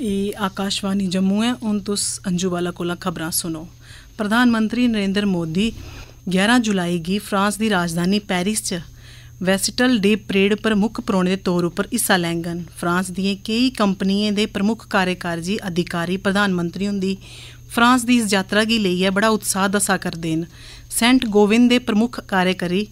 ਇਹ ਆਕਾਸ਼ਵਾਣੀ ਜੰਮੂ ਹੈ ਹੁਣ ਤੁਸ ਅੰਜੂਵਾਲਾ ਕੋਲਾ ਖਬਰਾਂ ਸੁਣੋ ਪ੍ਰਧਾਨ ਮੰਤਰੀ ਨਰਿੰਦਰ ਮੋਦੀ 11 ਜੁਲਾਈ ਗੀ ਫਰਾਂਸ ਦੀ ਰਾਜਧਾਨੀ ਪੈਰਿਸ 'ਚ ਵੈਸਟਲ ਡੇ ਪਰ ਪ੍ਰਮੁੱਖ ਪ੍ਰੋਣੇ ਦੇ ਤੌਰ ਉੱਪਰ ਹਿੱਸਾ ਲੈਣਗੇ ਫਰਾਂਸ ਦੀਆਂ ਕਈ ਕੰਪਨੀਆਂ ਦੇ ਪ੍ਰਮੁੱਖ ਕਾਰਜਕਾਰੀ ਅਧਿਕਾਰੀ ਪ੍ਰਧਾਨ ਮੰਤਰੀ ਹੁੰਦੀ ਫਰਾਂਸ ਦੀ ਇਸ ਯਾਤਰਾ ਕੀ ਲਈ ਹੈ ਬੜਾ ਉਤਸ਼ਾਹ ਦਸਾ ਕਰਦੇ ਨੇ ਸੈਂਟ ਗੋਵਿੰਦ ਦੇ ਪ੍ਰਮੁੱਖ ਕਾਰਜਕਾਰੀ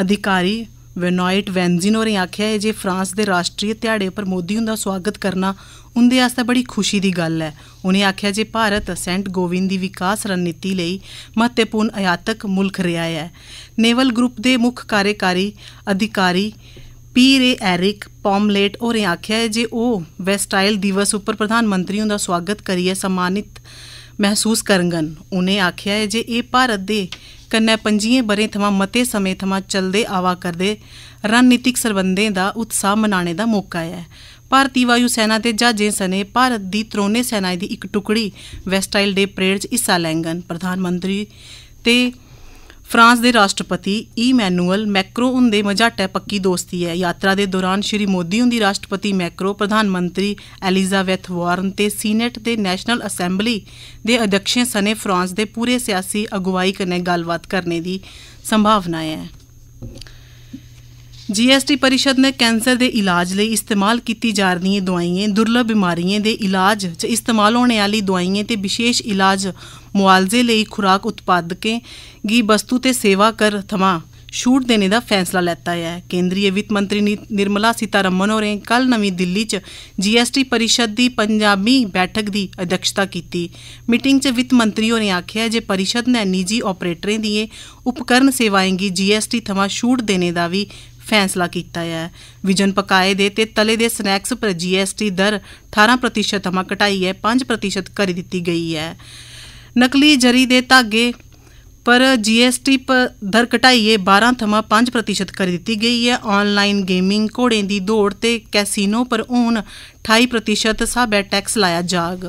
ਅਧਿਕਾਰੀ ਵੈਨੋਇਟ ਵੈਂਜ਼ਿਨੋ ਨੇ ਆਖਿਆ ਹੈ ਜੇ ਫਰਾਂਸ ਦੇ ਰਾਸ਼ਟਰੀ ਧਿਆੜੇ ਪਰ ਮੋਦੀ ਹੁੰਦਾ ਸਵਾਗਤ ਕਰਨਾ ਉਹਦੇ ਵਾਸਤੇ ਬੜੀ ਖੁਸ਼ੀ ਦੀ ਗੱਲ ਹੈ ਉਹਨੇ ਆਖਿਆ ਜੇ ਭਾਰਤ ਸੈਂਟ ਗੋਵਿੰਦ ਦੀ ਵਿਕਾਸ ਰਣਨੀਤੀ ਲਈ ਮਹੱਤਵਪੂਰਨ ਆਯਾਤਕ ਮੁਲਕ ਰਿਹਾ ਹੈ ਨੇਵਲ ਗਰੁੱਪ ਦੇ ਮੁੱਖ ਕਾਰਜਕਾਰੀ ਅਧਿਕਾਰੀ ਪੀਰੇ ਐਰਿਕ ਪੌਮਲੇਟ ਉਹਨੇ ਆਖਿਆ ਹੈ ਜੇ ਉਹ ਵੈਸਟਾਈਲ ਦਿਵਸ ਉੱਪਰ ਪ੍ਰਧਾਨ ਮੰਤਰੀ ਹੁੰਦਾ ਸਵਾਗਤ ਕਰੀਏ ਸਨਮਾਨਿਤ ਮਹਿਸੂਸ ਕਰਨਗਨ ਉਹਨੇ ਆਖਿਆ ਹੈ ਜੇ ਇਹ ਭਾਰਤ ਦੇ ਕੰਨੈ ਪੰਜੀਏ ਬਰੇ ਥਮਾਂ ਮਤੇ ਸਮੇਂ ਥਮਾਂ ਚੱਲਦੇ ਆਵਾ ਕਰਦੇ ਰਣਨੀਤਿਕ ਸਰਬੰਦੇ ਦਾ ਉਤਸਾਹ ਮਨਾਣੇ ਦਾ ਮੌਕਾ ਹੈ ਭਾਰਤੀ ਵਾਯੂ ਸੈਨਾ ਦੇ ਜਾਜੇ ਸਨੇ ਭਾਰਤ ਦੀ ਤਰੋਨੇ ਸੈਨਾ ਦੀ ਇੱਕ ਟੁਕੜੀ ਵੈਸਟਾਈਲ ਦੇ ਪ੍ਰੇਡ ਇਸਾ ਲੈਂਗਨ ਪ੍ਰਧਾਨ ਮੰਤਰੀ ਤੇ ਫਰਾਂਸ ਦੇ ਰਾਸ਼ਟਰਪਤੀ ਈਮੈਨੂਅਲ ਮੈਕਰੋ ਹੁੰਦੇ ਮਜਾਟੇ ਪੱਕੀ ਦੋਸਤੀ ਹੈ ਯਾਤਰਾ ਦੇ ਦੌਰਾਨ ਸ਼੍ਰੀ ਮੋਦੀ ਹੁੰਦੀ ਰਾਸ਼ਟਰਪਤੀ ਮੈਕਰੋ ਪ੍ਰਧਾਨ ਮੰਤਰੀ ਐਲਿਜ਼ਾਬੈਥ ਵਾਰਨ ਤੇ ਸੀਨੇਟ ਦੇ ਨੈਸ਼ਨਲ ਅਸੈਂਬਲੀ ਦੇ ਅਧਿਕਸ਼ ਸਨੇ ਫਰਾਂਸ ਦੇ ਪੂਰੇ ਸਿਆਸੀ ਅਗਵਾਈ ਕਰਨੇ ਗੱਲਬਾਤ ਕਰਨੇ ਦੀ ਸੰਭਾਵਨਾ ਹੈ ਜੀਐਸਟੀ ਪਰਿਸ਼ਦ ਨੇ ਕੈਂਸਰ ਦੇ ਇਲਾਜ ਲਈ ਇਸਤੇਮਾਲ ਕੀਤੀ ਜਾ ਰਹੀਆਂ ਦਵਾਈਆਂ ਦੁਰਲਭ ਬਿਮਾਰੀਆਂ ਦੇ ਇਲਾਜ 'ਚ ਇਸਤੇਮਾਲ ਹੋਣ ਵਾਲੀ ਦਵਾਈਆਂ ਤੇ ਵਿਸ਼ੇਸ਼ ਇਲਾਜ ਮੁਆਲਜ਼ੇ ਲਈ ਖੁਰਾਕ ਉਤਪਾਦਕੇ ਗੀ ਵਸਤੂ ਤੇ ਸੇਵਾ ਕਰ ਥਮਾ ਛੂਟ ਦੇਣੇ ਦਾ ਫੈਸਲਾ ਲੈਤਾ ਹੈ ਕੇਂਦਰੀ ਵਿੱਤ ਮੰਤਰੀ ਨਿਰਮਲਾ ਸੀਤਾਰਮਨ ਹੋਰੇ ਕੱਲ ਨਵੀਂ ਦਿੱਲੀ ਚ ਜੀਐਸਟੀ ਪਰਿਸ਼ਦ ਦੀ ਪੰਜਾਬੀ ਬੈਠਕ ਦੀ ਅਧਿਕਸ਼ਤਾ ਕੀਤੀ ਮੀਟਿੰਗ ਚ ਵਿੱਤ ਮੰਤਰੀ ਹੋਰੇ ਆਖਿਆ ਜੇ ਪਰਿਸ਼ਦ ਨੇ ਨਿੱਜੀ ਆਪਰੇਟਰਾਂ ਦੀ ਉਪਕਰਨ ਸੇਵਾਵਾਂ ਦੀ ਜੀਐਸਟੀ ਥਮਾ ਛੂਟ ਦੇਣੇ ਦਾ ਵੀ ਫੈਸਲਾ ਕੀਤਾ ਹੈ ਵਿਜਨ ਪਕਾਏ ਦੇ ਤੇ ਤਲੇ ਦੇ ਸਨੈਕਸ ਪਰ ਜੀਐਸਟੀ ਦਰ 18% ਥਮਾ ਘਟਾਈ ਹੈ 5% ਕਰ ਦਿੱਤੀ ਗਈ ਹੈ ਨਕਲੀ ਜਰੀ ਦੇ ਧਾਗੇ ਪਰ ਜੀਐਸਟੀ ਦਰ ਘਟਾਈਏ 12.5% ਕਰ ਦਿੱਤੀ ਗਈ ਹੈ ਆਨਲਾਈਨ ਗੇਮਿੰਗ ਘੋੜੇ ਦੀ ਦੌੜ ਤੇ ਕੈਸੀਨੋ ਪਰ ਹੁਣ 28% ਸਾਬੇ ਟੈਕਸ ਲਾਇਆ ਜਾਗ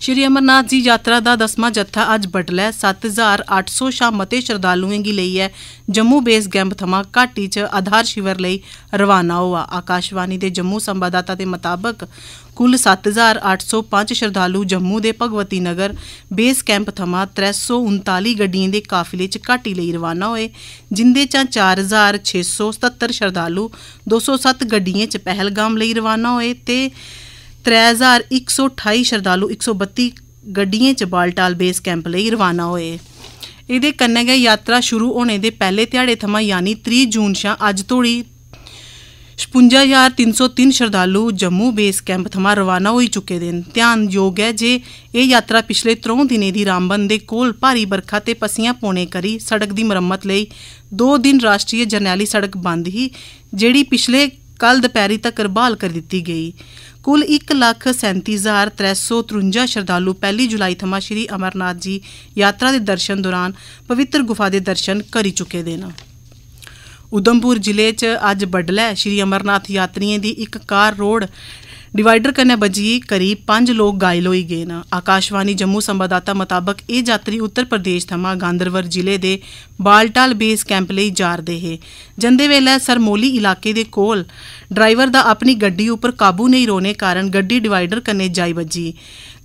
ਸ਼੍ਰੀ ਅਮਰਨਾਥ ਜੀ ਯਾਤਰਾ ਦਾ 10ਵਾਂ ਜੱਥਾ ਅੱਜ ਬਟਲਾ 7800 ਸ਼ਾ ਮਤੇ ਸ਼ਰਧਾਲੂਆਂ ਦੀ ਲਈ ਹੈ ਜੰਮੂ ਬੇਸ ਗੈਂਬ ਥਮਾ ਘਾਟੀ 'ਚ ਆਧਾਰ ਸ਼ਿਵਰ ਲਈ ਰਵਾਨਾ ਹੋਆ ਆਕਾਸ਼ਵਾਣੀ ਦੇ ਜੰਮੂ ਸੰਵਾਦਦਾਤਾ ਦੇ ਮੁਤਾਬਕ ਕੁੱਲ 7805 ਸ਼ਰਧਾਲੂ ਜੰਮੂ ਦੇ ਭਗਵਤੀ ਨਗਰ ਬੇਸ ਕੈਂਪ ਥਮਾ 339 ਗੱਡੀਆਂ ਦੇ ਕਾਫਲੇ 'ਚ ਘਾਟੀ ਲਈ ਰਵਾਨਾ ਹੋਏ ਜਿੰਦੇ 'ਚ 4677 ਸ਼ਰਧਾਲੂ 207 ਗੱਡੀਆਂ 'ਚ ਪਹਿਲਗਾਮ ਲਈ ਰਵਾਨਾ ਹੋਏ ਤੇ 3128 ਸ਼ਰਧਾਲੂ 132 ਗੱਡੀਆਂ ਚ ਬਾਲਟਾਲ ਬੇਸ ਕੈਂਪ ਲਈ ਰਵਾਨਾ ਹੋਏ ਇਹਦੇ ਕੰਨੇ ਗਏ ਯਾਤਰਾ ਸ਼ੁਰੂ ਹੋਣੇ ਦੇ ਪਹਿਲੇ ध्याड़े थमां ਯਾਨੀ 30 ਜੂਨ ਸ਼ਾ ਅੱਜ ਤੋੜੀ 55303 ਸ਼ਰਦਾਲੂ ਜੰਮੂ ਬੇਸ ਕੈਂਪ ਥਮਾਂ ਰਵਾਨਾ ਹੋਈ ਚੁੱਕੇ ਦੇ ਨੇ ਧਿਆਨਯੋਗ ਹੈ ਜੇ ਇਹ ਯਾਤਰਾ ਪਿਛਲੇ 3 ਦਿਨੇ ਦੀ ਰਾਮਬਨ ਦੇ ਕੋਲ ਭਾਰੀ ਬਰਖਾ ਤੇ ਪਸੀਆਂ ਪੋਣੇ ਕਰੀ ਸੜਕ ਦੀ ਮੁਰੰਮਤ ਲਈ 2 ਦਿਨ ਰਾਸ਼ਟਰੀ ਜਰਨੈਲੀ ਸੜਕ ਬੰਦ ਹੀ ਜਿਹੜੀ ਪਿਛਲੇ ਕੱਲ ਦੁਪਹਿਰੀ ਤੱਕ ਰਬਾਲ ਕਰ ਦਿੱਤੀ ਗਈ ਕੁੱਲ 137353 ਸ਼ਰਧਾਲੂ ਪਹਿਲੀ ਜੁਲਾਈ ਥਮਾ ਸ਼੍ਰੀ ਅਮਰਨਾਥ ਜੀ ਯਾਤਰਾ ਦੇ ਦਰਸ਼ਨ ਦੌਰਾਨ ਪਵਿੱਤਰ ਗੁਫਾ ਦੇ ਦਰਸ਼ਨ ਕਰੀ ਚੁੱਕੇ ਦੇ ਨਾ ਉਦਮਪੁਰ ਜ਼ਿਲ੍ਹੇ 'ਚ ਅੱਜ ਬਡਲਾ ਸ਼੍ਰੀ ਅਮਰਨਾਥ ਯਾਤਰੀਆਂ ਦੀ ਇੱਕ ਕਾਰ ਰੋਡ ਡਿਵਾਈਡਰ ਕਨੇ ਬਜੀ ਕਰੀਬ 5 ਲੋਕ ਗਾਇਲ ਹੋਈ ਗਏ ਨਾ ਆਕਾਸ਼ਵਾਨੀ ਜੰਮੂ ਸੰਵਾਦਦਾਤਾ ਮੁਤਾਬਕ ਇਹ ਯਾਤਰੀ ਉੱਤਰ ਪ੍ਰਦੇਸ਼ ਥਮਾ ਗਾਂਦਰਵਰ ਜ਼ਿਲ੍ਹੇ ਦੇ ਬਾਲਟਾਲ ਬੇਸ ਕੈਂਪ ਲਈ ਜਾ ਰਹੇ ਹੇ ਜੰਦੇ ਵੇਲੇ ਸਰਮੋਲੀ ਇਲਾਕੇ ਦੇ ਕੋਲ ਡਰਾਈਵਰ ਦਾ ਆਪਣੀ ਗੱਡੀ ਉੱਪਰ ਕਾਬੂ ਨਹੀਂ ਰੋਣੇ ਕਾਰਨ ਗੱਡੀ ਡਿਵਾਈਡਰ ਕਨੇ ਜਾਈ ਬਜੀ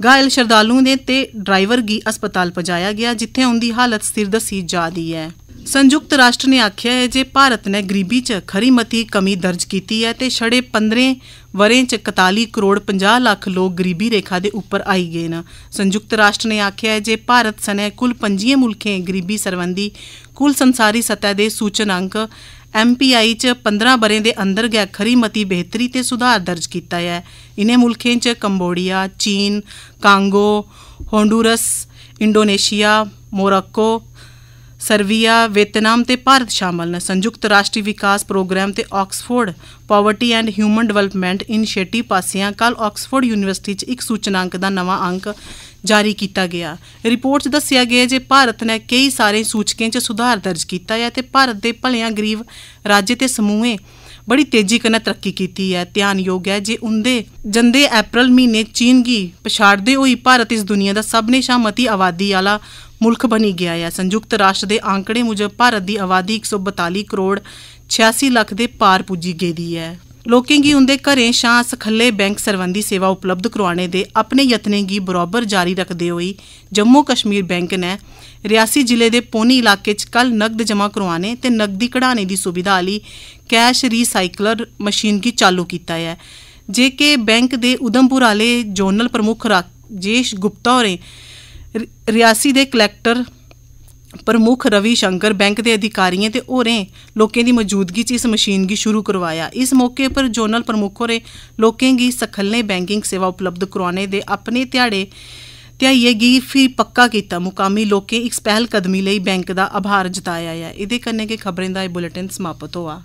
ਗਾਇਲ ਸ਼ਰਦਾਲੂ ਨੇ ਤੇ ਡਰਾਈਵਰ ਗੀ ਹਸਪਤਾਲ ਪਹੁੰਚਾਇਆ ਗਿਆ ਜਿੱਥੇ ਉਹਦੀ ਹਾਲਤ ਸਥਿਰ ਦਸੀ ਜਾਦੀ ਹੈ ਸੰਯੁਕਤ ਰਾਸ਼ਟਰ ਨੇ ਆਖਿਆ ਹੈ ਜੇ ਭਾਰਤ ਨੇ ਗਰੀਬੀ 'ਚ ਖਰੀ ਮਤੀ ਕਮੀ ਦਰਜ ਕੀਤੀ ਹੈ ਤੇ ਛੜੇ 15 ਵਰੇ 'ਚ 41 ਕਰੋੜ 50 ਲੱਖ ਲੋਕ ਗਰੀਬੀ ਰੇਖਾ ਦੇ ਉੱਪਰ ਆਈ ਗਏ ਨਾ ਸੰਯੁਕਤ ਰਾਸ਼ਟਰ ਨੇ ਆਖਿਆ ਹੈ ਜੇ ਭਾਰਤ ਸਨੇ ਕੁੱਲ 25 ਮੁਲਕੇ ਗਰੀਬੀ ਸਰਵੰਦੀ ਕੁੱਲ ਸੰਸਾਰੀ ਸਤਾ ਦੇ ਸੂਚਨਾਂਕ MPI ਚ 15 ਬਰੇ ਦੇ ਅੰਦਰ ਗਿਆ ਖਰੀ ਮਤੀ ਬਿਹਤਰੀ ਤੇ ਸੁਧਾਰ ਦਰਜ ਕੀਤਾ ਹੈ ਇਨੇ ਮੁਲਕਾਂ ਚ ਕੰਬੋਡੀਆ ਚੀਨ Congo Honduras Indonesia Morocco Serbia Vietnam ਤੇ ਭਾਰਤ ਸ਼ਾਮਲ ਨੇ ਸੰਯੁਕਤ ਰਾਸ਼ਟਰੀ ਵਿਕਾਸ ਪ੍ਰੋਗਰਾਮ ਤੇ Oxford poverty and human development initiative ਪਾਸਿਆਂ ਕੱਲ ਆਕਸਫੋਰਡ ਯੂਨੀਵਰਸਿਟੀ 'ਚ ਇੱਕ ਸੂਚਨਾਂਕ ਦਾ ਨਵਾਂ ਅੰਕ ਜਾਰੀ ਕੀਤਾ ਗਿਆ ਰਿਪੋਰਟ 'ਚ ਦੱਸਿਆ ਗਿਆ ਜੇ ਭਾਰਤ ਨੇ ਕਈ ਸਾਰੇ ਸੂਚਕਾਂ 'ਚ ਸੁਧਾਰ ਦਰਜ ਕੀਤਾ ਹੈ ਤੇ ਭਾਰਤ ਦੇ ਭਲਿਆਂ ਗਰੀਬ ਰਾਜ ਤੇ ਸਮੂਹੇ ਬੜੀ ਤੇਜ਼ੀ ਕਨੇ ਤਰੱਕੀ ਕੀਤੀ ਹੈ ਧਿਆਨਯੋਗ ਹੈ ਜੇ ਉੰਦੇ ਜੰਦੇ ਅਪ੍ਰੈਲ ਮਹੀਨੇ ਚੀਨ ਕੀ ਪਛਾੜਦੇ ਹੋਈ ਭਾਰਤ ਇਸ ਦੁਨੀਆ ਦਾ ਸਭ ਨੇ ਸ਼ਾਮਤੀ ਆਵਾਦੀ ਵਾਲਾ ਮੁਲਕ ਬਣੀ ਗਿਆ ਹੈ ਸੰਯੁਕਤ ਰਾਸ਼ਟਰ ਦੇ ਅੰਕੜੇ ਮੁਜਬ ਭਾਰਤ ਦੀ ਆਬਾਦੀ 142 ਕਰੋੜ 86 ਲੱਖ ਦੇ ਪਾਰ ਪੁੱਜੀ ਗਈ ਹੈ ਲੋਕਾਂ ਕੀ ਉਹਦੇ ਘਰੇ ਸ਼ਾਂ ਸਖੱਲੇ ਬੈਂਕ ਸਰਵੰਦੀ ਸੇਵਾ ਉਪਲਬਧ ਕਰਵਾਉਣੇ ਦੇ ਆਪਣੇ ਯਤਨੇ ਕੀ ਬਰਾਬਰ ਜਾਰੀ ਰੱਖਦੇ ਹੋਈ ਜੰਮੂ ਕਸ਼ਮੀਰ ਬੈਂਕ ਨੇ ਰਿਆਸੀ ਜ਼ਿਲ੍ਹੇ ਦੇ ਪੋਨੀ ਇਲਾਕੇ 'ਚ ਕੱਲ ਨਕਦ ਜਮ੍ਹਾਂ ਕਰਵਾਉਣੇ ਤੇ ਨਕਦੀ ਕਢਾਣੇ ਦੀ ਸੁਵਿਧਾ ਲਈ ਕੈਸ਼ ਰੀਸਾਈਕਲਰ ਮਸ਼ੀਨ ਕੀ ਚਾਲੂ ਕੀਤਾ ਹੈ ਜੇ ਕਿ ਬੈਂਕ ਦੇ ਉਦਮਪੁਰ ਵਾਲੇ ਜ਼ੋਨਲ ਪ੍ਰਮੁੱਖ ਰਾਜੇਸ਼ ਗੁਪਤਾ ਹੋਰੇ ਰਿਆਸੀ ਦੇ ਕਲੈਕਟਰ ਪ੍ਰਮੁੱਖ ਰਵੀ ਸ਼ੰਕਰ ਬੈਂਕ ਦੇ ਅਧਿਕਾਰੀਆਂ ਤੇ ਹੋਰੇ ਲੋਕਾਂ ਦੀ ਮੌਜੂਦਗੀ 'ਚ ਇਸ ਮਸ਼ੀਨ ਦੀ ਸ਼ੁਰੂ ਕਰਵਾਇਆ ਇਸ ਮੌਕੇ 'ਤੇ ਜੋਨਲ ਪ੍ਰਮੁੱਖ ਹੋਰੇ ਲੋਕਾਂ ਦੀ ਸਖਲਨੇ ਬੈਂਕਿੰਗ ਸੇਵਾ ਉਪਲਬਧ ਕਰਾਉਣੇ ਦੇ ਆਪਣੇ ਧਿਆੜੇ ਧਿਆਈਏਗੀ ਫੀ ਪੱਕਾ ਕੀਤਾ ਮੁਕਾਮੀ ਲੋਕੇ ਇੱਕ ਪਹਿਲ ਕਦਮੀ ਲਈ ਬੈਂਕ ਦਾ ਆਭਾਰ ਜਤਾਇਆ ਹੈ ਇਹਦੇ ਕੰਨੇ ਕੇ ਖਬਰਾਂ ਦਾ ਇਹ ਬੁਲੇਟਿਨ ਸਮਾਪਤ ਹੋਆ